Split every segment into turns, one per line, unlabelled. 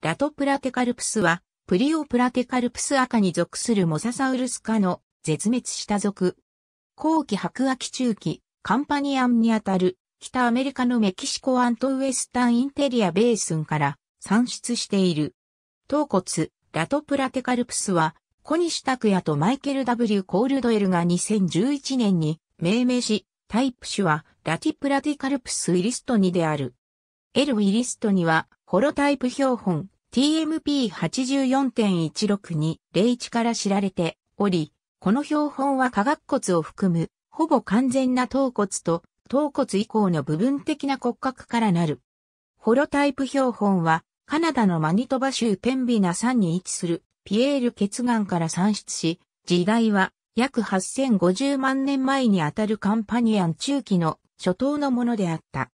ラトプラテカルプスは、プリオプラテカルプス赤に属するモササウルス科の絶滅した属。後期白亜紀中期、カンパニアンにあたる北アメリカのメキシコアントウエスタンインテリアベースンから産出している。頭骨、ラトプラテカルプスは、小西拓也とマイケル W. コールドエルが2011年に命名し、タイプ種はラティプラティカルプスウィリストニである。エルウィリストニはホロタイプ標本 TMP84.1620.1 から知られており、この標本は科学骨を含む、ほぼ完全な頭骨と、頭骨以降の部分的な骨格からなる。ホロタイプ標本は、カナダのマニトバ州ペンビナ山に位置するピエール血岩から産出し、時代は約8050万年前にあたるカンパニアン中期の初頭のものであった。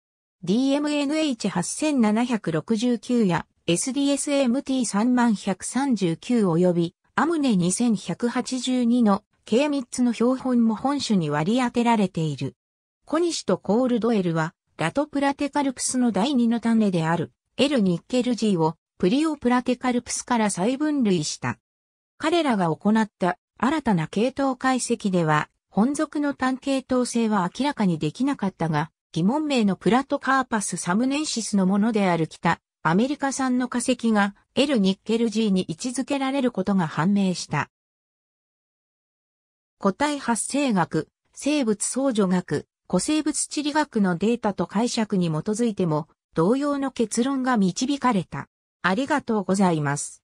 DMNH8769 や SDSMT3139 及びアムネ2182の計3つの標本も本種に割り当てられている。コニシとコールドエルはラトプラテカルプスの第2の種である L ニッケルジーをプリオプラテカルプスから再分類した。彼らが行った新たな系統解析では本属の単系統性は明らかにできなかったが、疑問名のプラトカーパスサムネンシスのものである北、アメリカ産の化石が L ニッケル G に位置づけられることが判明した。個体発生学、生物相助学、古生物地理学のデータと解釈に基づいても、同様の結論が導かれた。ありがとうございます。